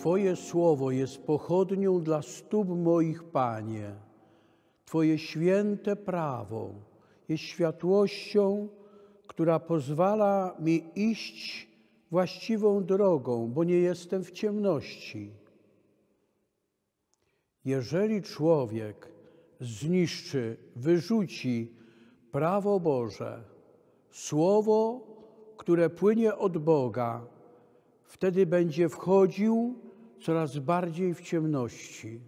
Twoje słowo jest pochodnią dla stóp moich, Panie. Twoje święte prawo jest światłością, która pozwala mi iść właściwą drogą, bo nie jestem w ciemności. Jeżeli człowiek zniszczy, wyrzuci prawo Boże, słowo, które płynie od Boga, wtedy będzie wchodził coraz bardziej w ciemności.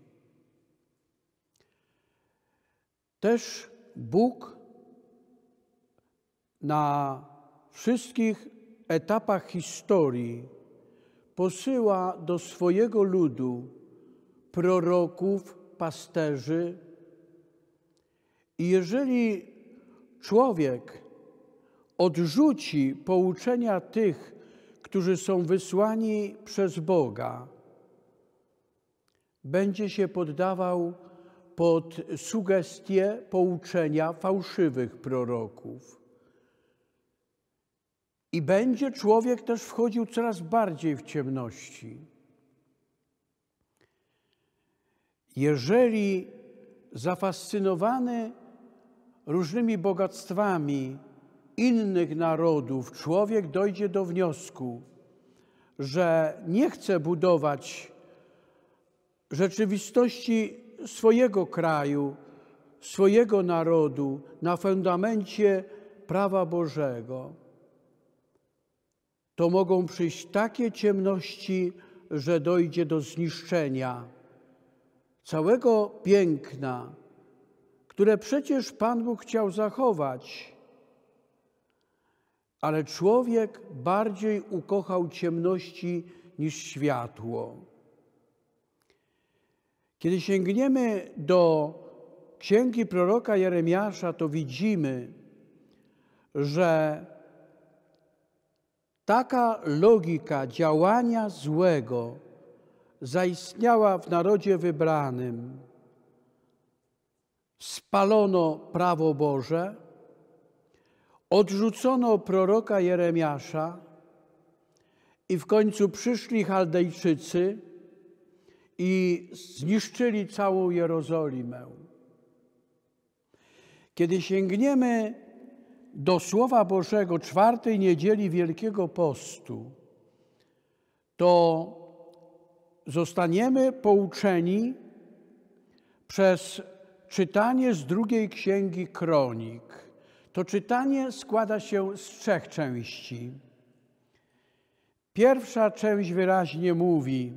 Też Bóg na wszystkich etapach historii posyła do swojego ludu proroków, pasterzy. I jeżeli człowiek odrzuci pouczenia tych, którzy są wysłani przez Boga, będzie się poddawał pod sugestie pouczenia fałszywych proroków. I będzie człowiek też wchodził coraz bardziej w ciemności. Jeżeli zafascynowany różnymi bogactwami innych narodów człowiek dojdzie do wniosku, że nie chce budować rzeczywistości swojego kraju, swojego narodu na fundamencie prawa Bożego. To mogą przyjść takie ciemności, że dojdzie do zniszczenia całego piękna, które przecież Pan Bóg chciał zachować. Ale człowiek bardziej ukochał ciemności niż światło. Kiedy sięgniemy do księgi proroka Jeremiasza, to widzimy, że taka logika działania złego zaistniała w narodzie wybranym. Spalono prawo Boże, odrzucono proroka Jeremiasza i w końcu przyszli Chaldejczycy i zniszczyli całą Jerozolimę. Kiedy sięgniemy do Słowa Bożego czwartej niedzieli Wielkiego Postu, to zostaniemy pouczeni przez czytanie z drugiej księgi Kronik. To czytanie składa się z trzech części. Pierwsza część wyraźnie mówi,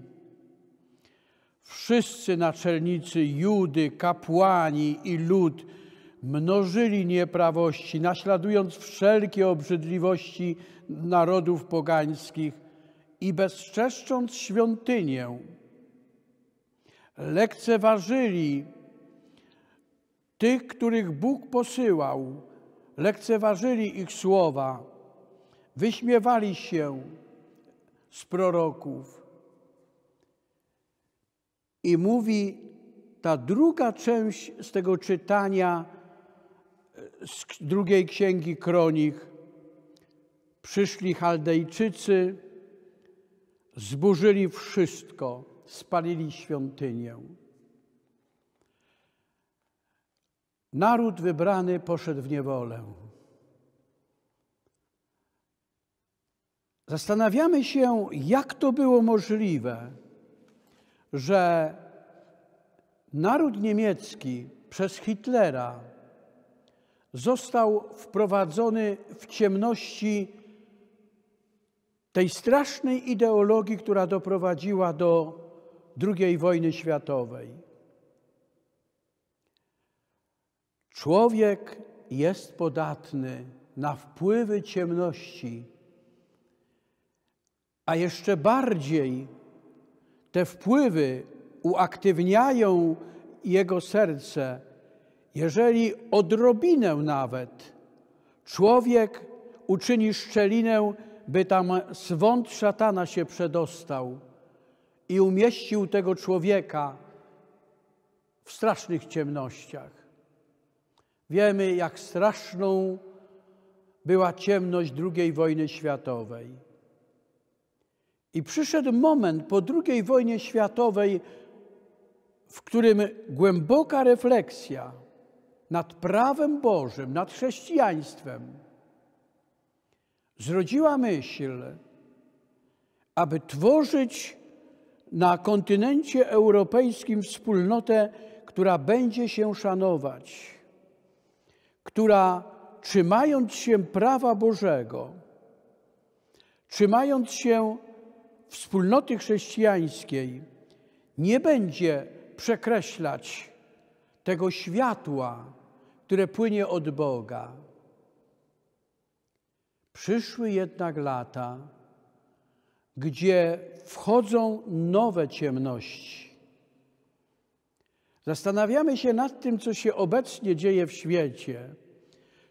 Wszyscy naczelnicy Judy, kapłani i lud mnożyli nieprawości, naśladując wszelkie obrzydliwości narodów pogańskich i bezczeszcząc świątynię. Lekceważyli tych, których Bóg posyłał, lekceważyli ich słowa, wyśmiewali się z proroków i mówi ta druga część z tego czytania e, z drugiej księgi Kronik. Przyszli Chaldejczycy, zburzyli wszystko, spalili świątynię. Naród wybrany poszedł w niewolę. Zastanawiamy się, jak to było możliwe że naród niemiecki przez Hitlera został wprowadzony w ciemności tej strasznej ideologii, która doprowadziła do II wojny światowej. Człowiek jest podatny na wpływy ciemności, a jeszcze bardziej te wpływy uaktywniają jego serce. Jeżeli odrobinę nawet człowiek uczyni szczelinę, by tam swąd szatana się przedostał i umieścił tego człowieka w strasznych ciemnościach. Wiemy, jak straszną była ciemność II wojny światowej. I przyszedł moment po II wojnie światowej, w którym głęboka refleksja nad prawem Bożym, nad chrześcijaństwem zrodziła myśl, aby tworzyć na kontynencie europejskim wspólnotę, która będzie się szanować, która trzymając się prawa Bożego, trzymając się wspólnoty chrześcijańskiej nie będzie przekreślać tego światła, które płynie od Boga. Przyszły jednak lata, gdzie wchodzą nowe ciemności. Zastanawiamy się nad tym, co się obecnie dzieje w świecie,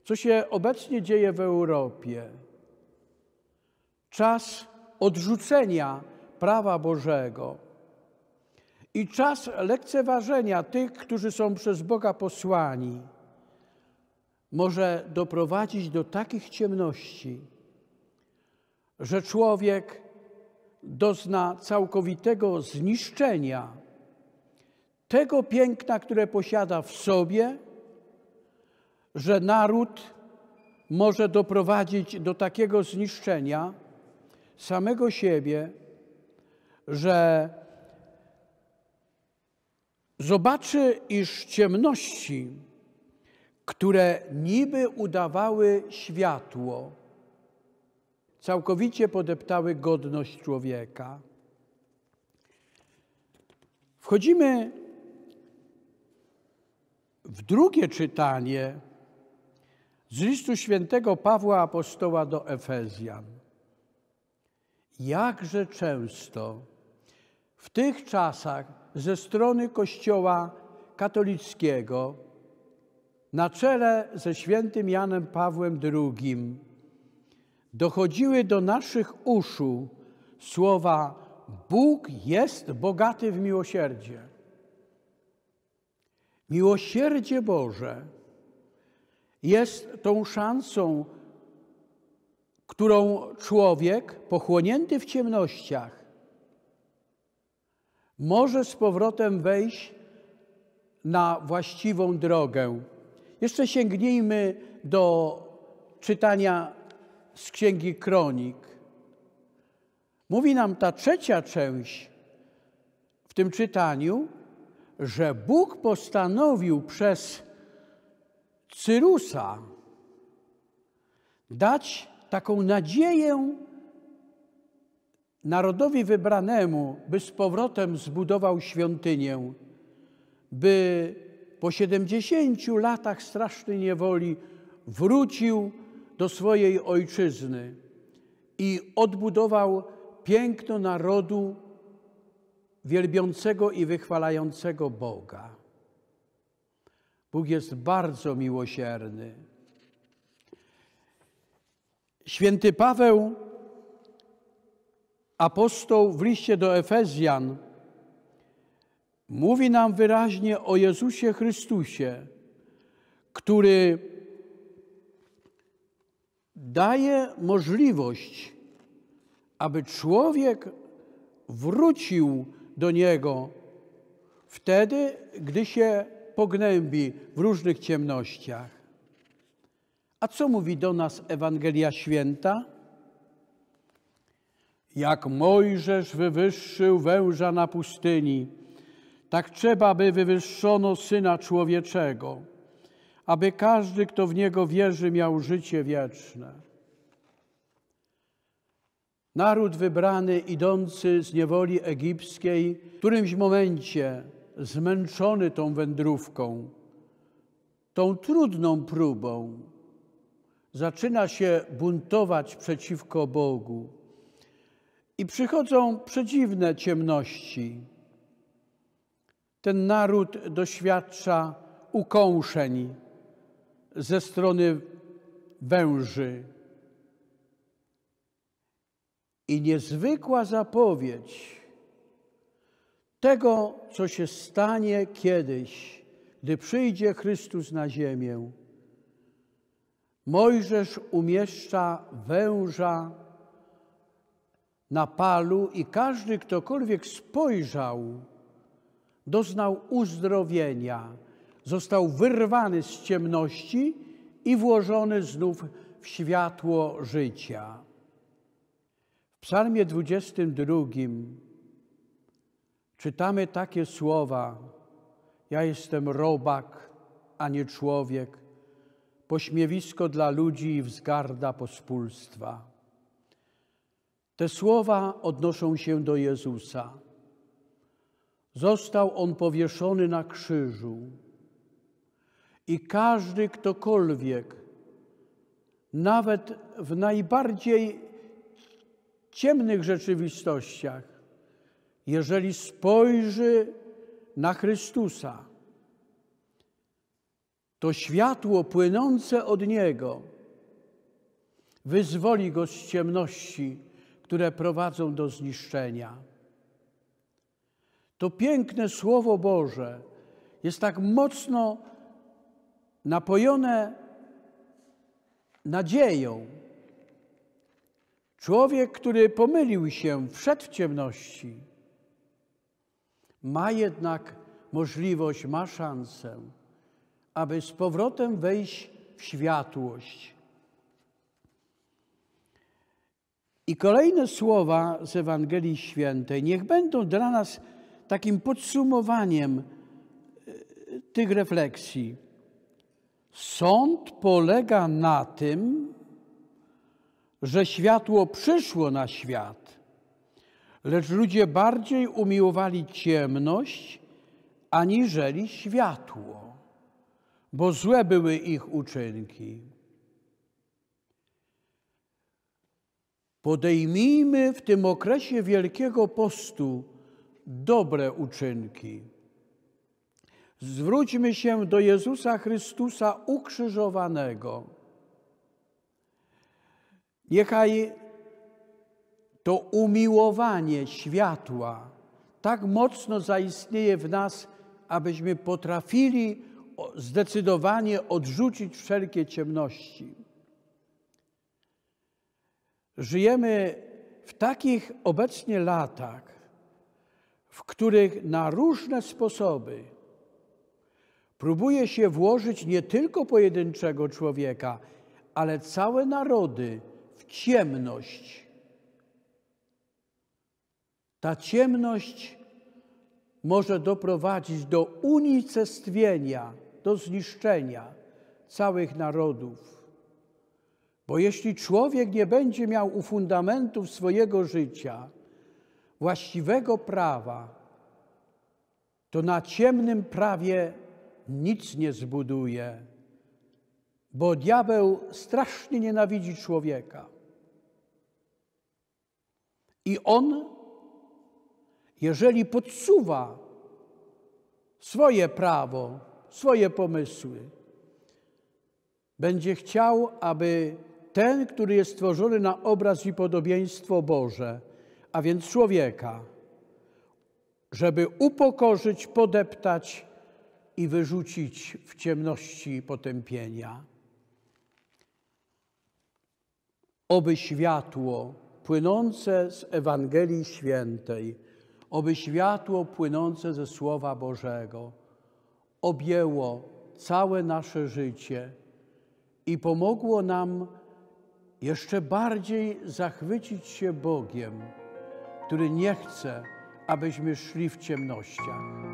co się obecnie dzieje w Europie. Czas odrzucenia prawa Bożego i czas lekceważenia tych, którzy są przez Boga posłani, może doprowadzić do takich ciemności, że człowiek dozna całkowitego zniszczenia tego piękna, które posiada w sobie, że naród może doprowadzić do takiego zniszczenia, samego siebie, że zobaczy, iż ciemności, które niby udawały światło, całkowicie podeptały godność człowieka. Wchodzimy w drugie czytanie z listu świętego Pawła Apostoła do Efezjan. Jakże często w tych czasach ze strony Kościoła katolickiego, na czele ze świętym Janem Pawłem II, dochodziły do naszych uszu słowa Bóg jest bogaty w miłosierdzie. Miłosierdzie Boże jest tą szansą, którą człowiek pochłonięty w ciemnościach może z powrotem wejść na właściwą drogę. Jeszcze sięgnijmy do czytania z Księgi Kronik. Mówi nam ta trzecia część w tym czytaniu, że Bóg postanowił przez Cyrusa dać taką nadzieję narodowi wybranemu, by z powrotem zbudował świątynię, by po 70 latach strasznej niewoli wrócił do swojej ojczyzny i odbudował piękno narodu wielbiącego i wychwalającego Boga. Bóg jest bardzo miłosierny. Święty Paweł, apostoł w liście do Efezjan, mówi nam wyraźnie o Jezusie Chrystusie, który daje możliwość, aby człowiek wrócił do Niego wtedy, gdy się pognębi w różnych ciemnościach. A co mówi do nas Ewangelia Święta? Jak Mojżesz wywyższył węża na pustyni, tak trzeba, by wywyższono Syna Człowieczego, aby każdy, kto w Niego wierzy, miał życie wieczne. Naród wybrany, idący z niewoli egipskiej, w którymś momencie zmęczony tą wędrówką, tą trudną próbą, zaczyna się buntować przeciwko Bogu i przychodzą przedziwne ciemności. Ten naród doświadcza ukąszeń ze strony węży. I niezwykła zapowiedź tego, co się stanie kiedyś, gdy przyjdzie Chrystus na ziemię. Mojżesz umieszcza węża na palu i każdy, ktokolwiek spojrzał, doznał uzdrowienia, został wyrwany z ciemności i włożony znów w światło życia. W psalmie 22 czytamy takie słowa: Ja jestem robak, a nie człowiek, pośmiewisko dla ludzi i wzgarda pospólstwa. Te słowa odnoszą się do Jezusa. Został On powieszony na krzyżu i każdy ktokolwiek, nawet w najbardziej ciemnych rzeczywistościach, jeżeli spojrzy na Chrystusa, to światło płynące od Niego wyzwoli go z ciemności, które prowadzą do zniszczenia. To piękne Słowo Boże jest tak mocno napojone nadzieją. Człowiek, który pomylił się, wszedł w ciemności, ma jednak możliwość, ma szansę aby z powrotem wejść w światłość. I kolejne słowa z Ewangelii Świętej niech będą dla nas takim podsumowaniem e, tych refleksji. Sąd polega na tym, że światło przyszło na świat, lecz ludzie bardziej umiłowali ciemność aniżeli światło bo złe były ich uczynki. Podejmijmy w tym okresie Wielkiego Postu dobre uczynki. Zwróćmy się do Jezusa Chrystusa ukrzyżowanego. Niechaj to umiłowanie światła tak mocno zaistnieje w nas, abyśmy potrafili zdecydowanie odrzucić wszelkie ciemności. Żyjemy w takich obecnie latach, w których na różne sposoby próbuje się włożyć nie tylko pojedynczego człowieka, ale całe narody w ciemność. Ta ciemność może doprowadzić do unicestwienia do zniszczenia całych narodów. Bo jeśli człowiek nie będzie miał u fundamentów swojego życia właściwego prawa, to na ciemnym prawie nic nie zbuduje, bo diabeł strasznie nienawidzi człowieka. I on, jeżeli podsuwa swoje prawo, swoje pomysły. Będzie chciał, aby ten, który jest stworzony na obraz i podobieństwo Boże, a więc człowieka, żeby upokorzyć, podeptać i wyrzucić w ciemności potępienia. Oby światło płynące z Ewangelii Świętej, oby światło płynące ze Słowa Bożego objęło całe nasze życie i pomogło nam jeszcze bardziej zachwycić się Bogiem, który nie chce, abyśmy szli w ciemnościach.